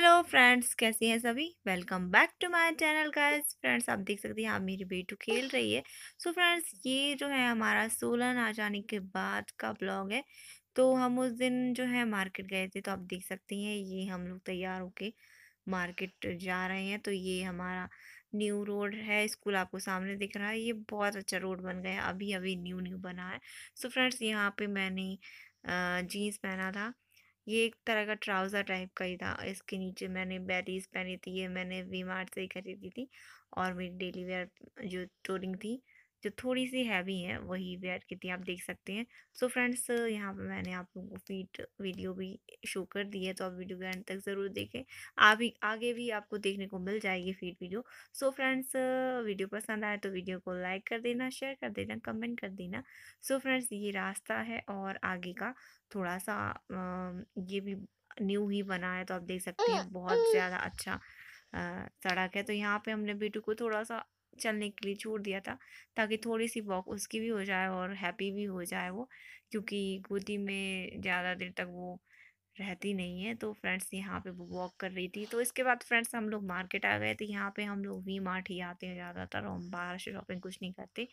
Hello friends कैसे हैं सभी welcome back to my channel guys friends आप देख सकते हैं आप मेरी बेटू खेल रही है सो so फ्रेंड्स ये जो है हमारा सोलन आ जाने के बाद का ब्लॉग है तो हम उस दिन जो है मार्केट गए थे तो आप देख सकते हैं ये हम लोग तैयार होके मार्केट जा रहे हैं तो ये हमारा न्यू रोड है स्कूल आपको सामने दिख रहा है ये बहुत अच्छा रोड बन गया अभी अभी न्यू न्यू बना है सो so फ्रेंड्स यहाँ पर मैंने जीन्स पहना था ये एक तरह का ट्राउज़र टाइप का ही था इसके नीचे मैंने बैरीज पहनी थी ये मैंने वी मार्ट से ही खरीदी थी और मेरी डेली वेयर जो टोरिंग थी जो थोड़ी सी हैवी है वही वेयर की थी आप देख सकते हैं सो फ्रेंड्स यहाँ पर मैंने आप लोगों को फीट वीडियो भी शो कर दी है तो आप वीडियो के एंड तक ज़रूर देखें आप ही आगे भी आपको देखने को मिल जाएगी फीट वीडियो सो फ्रेंड्स वीडियो पसंद आए तो वीडियो को लाइक कर देना शेयर कर देना कमेंट कर देना सो फ्रेंड्स ये रास्ता है और आगे का थोड़ा सा ये भी न्यू ही बना है तो आप देख सकते हैं बहुत हम्म। ज़्यादा अच्छा सड़क है तो यहाँ पे हमने बेटू को थोड़ा सा चलने के लिए छोड़ दिया था ताकि थोड़ी सी वॉक उसकी भी हो जाए और हैप्पी भी हो जाए वो क्योंकि गोदी में ज़्यादा देर तक वो रहती नहीं है तो फ्रेंड्स यहाँ पे वो वॉक कर रही थी तो इसके बाद फ्रेंड्स हम लोग मार्केट आ गए तो यहाँ पे हम लोग वी मार्ट ही आते हैं ज़्यादातर हम बाहर से शॉपिंग कुछ नहीं करते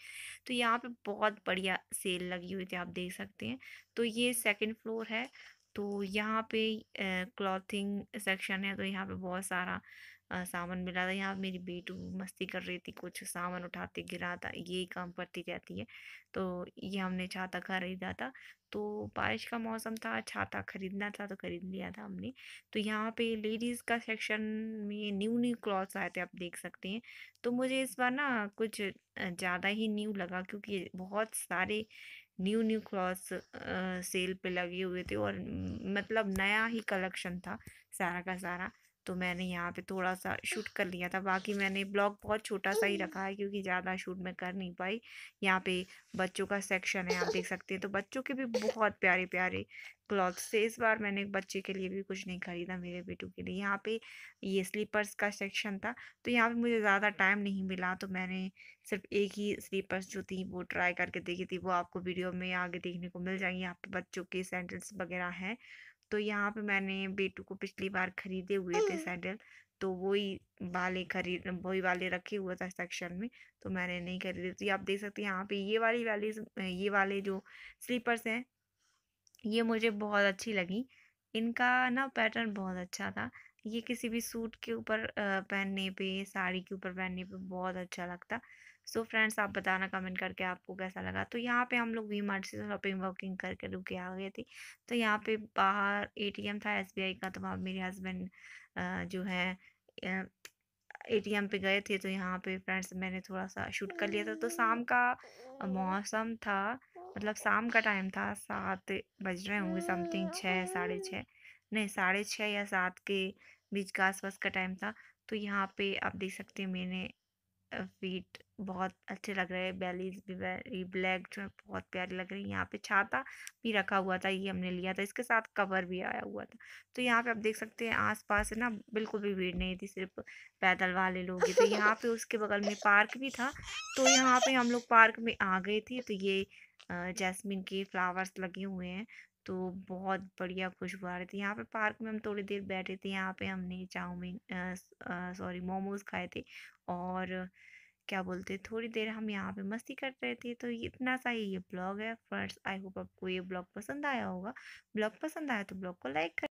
तो यहाँ पे बहुत बढ़िया सेल लगी हुई थी आप देख सकते हैं तो ये सेकंड फ्लोर है तो यहाँ पे क्लॉथिंग सेक्शन है तो यहाँ पे बहुत सारा सामान मिला था यहाँ मेरी बेटू मस्ती कर रही थी कुछ सामान उठाती गिरा था ये काम करती रहती है तो ये हमने छाता खरीदा था तो बारिश का मौसम था छाता खरीदना था तो खरीद लिया था हमने तो यहाँ पे लेडीज़ का सेक्शन में न्यू न्यू क्लॉथ्स आए थे आप देख सकते हैं तो मुझे इस बार ना कुछ ज़्यादा ही न्यू लगा क्योंकि बहुत सारे न्यू न्यू क्लॉथ्स सेल पे लगे हुए थे और मतलब नया ही कलेक्शन था सारा का सारा तो मैंने यहाँ पे थोड़ा सा शूट कर लिया था बाकी मैंने ब्लॉग बहुत छोटा सा ही रखा है क्योंकि ज़्यादा शूट मैं कर नहीं पाई यहाँ पे बच्चों का सेक्शन है आप देख सकते हैं तो बच्चों के भी बहुत प्यारे प्यारे क्लॉथ्स थे इस बार मैंने बच्चे के लिए भी कुछ नहीं ख़रीदा मेरे बेटू के लिए यहाँ पे ये स्लीपर्स का सेक्शन था तो यहाँ पे मुझे ज़्यादा टाइम नहीं मिला तो मैंने सिर्फ एक ही स्लीपर्स जो थी वो ट्राई करके देखी थी वो आपको वीडियो में आगे देखने को मिल जाएंगी यहाँ पे बच्चों के सैंडल्स वगैरह हैं तो यहाँ पे मैंने बेटू को पिछली बार खरीदे हुए थे हम्म। सैंडल तो वही वाले खरीद वही वाले रखे हुए था सेक्शन में तो मैंने नहीं खरीदे तो ये आप देख सकते हैं यहाँ पे ये वाली वाली ये वाले जो स्लीपर्स हैं ये मुझे बहुत अच्छी लगी इनका ना पैटर्न बहुत अच्छा था ये किसी भी सूट के ऊपर पहनने पे साड़ी के ऊपर पहनने पे बहुत अच्छा लगता सो so फ्रेंड्स आप बताना कमेंट करके आपको कैसा लगा तो यहाँ पे हम लोग वी मार्ट से शॉपिंग वॉकिंग करके रुके आ गए थे तो यहाँ पे बाहर एटीएम था एसबीआई का तो वहाँ मेरे हस्बैंड जो है एटीएम पे गए थे तो यहाँ पे फ्रेंड्स मैंने थोड़ा सा शूट कर लिया था तो शाम का मौसम था मतलब शाम का टाइम था सात बज रहे होंगे समथिंग छः साढ़े छः नहीं साढ़े छः या सात के बीच का आसपास का टाइम था तो यहाँ पे आप देख सकते हैं मैंने फीट बहुत अच्छे लग रहे हैं बेलीज भी वेरी ब्लैक जो है बहुत प्यारी लग रही है यहाँ पे छाता भी रखा हुआ था ये हमने लिया था इसके साथ कवर भी आया हुआ था तो यहाँ पे आप देख सकते हैं आसपास ना बिल्कुल भी भीड़ नहीं थी सिर्फ पैदल वाले लोग ही थे यहाँ पे उसके बगल में पार्क भी था तो यहाँ पे हम लोग पार्क में आ गए थे तो ये जैस्मिन के फ्लावर्स लगे हुए हैं तो बहुत बढ़िया खुशबू आ रही थी यहाँ पे पार्क में हम थोड़ी देर बैठे थे यहाँ पे हमने चाउमीन सॉरी मोमोज खाए थे और क्या बोलते थोड़ी देर हम यहाँ पे मस्ती कर रहे थे तो इतना सा ही ये ब्लॉग है फर्स्ट आई होप आपको ये ब्लॉग पसंद आया होगा ब्लॉग पसंद आया तो ब्लॉग को लाइक कर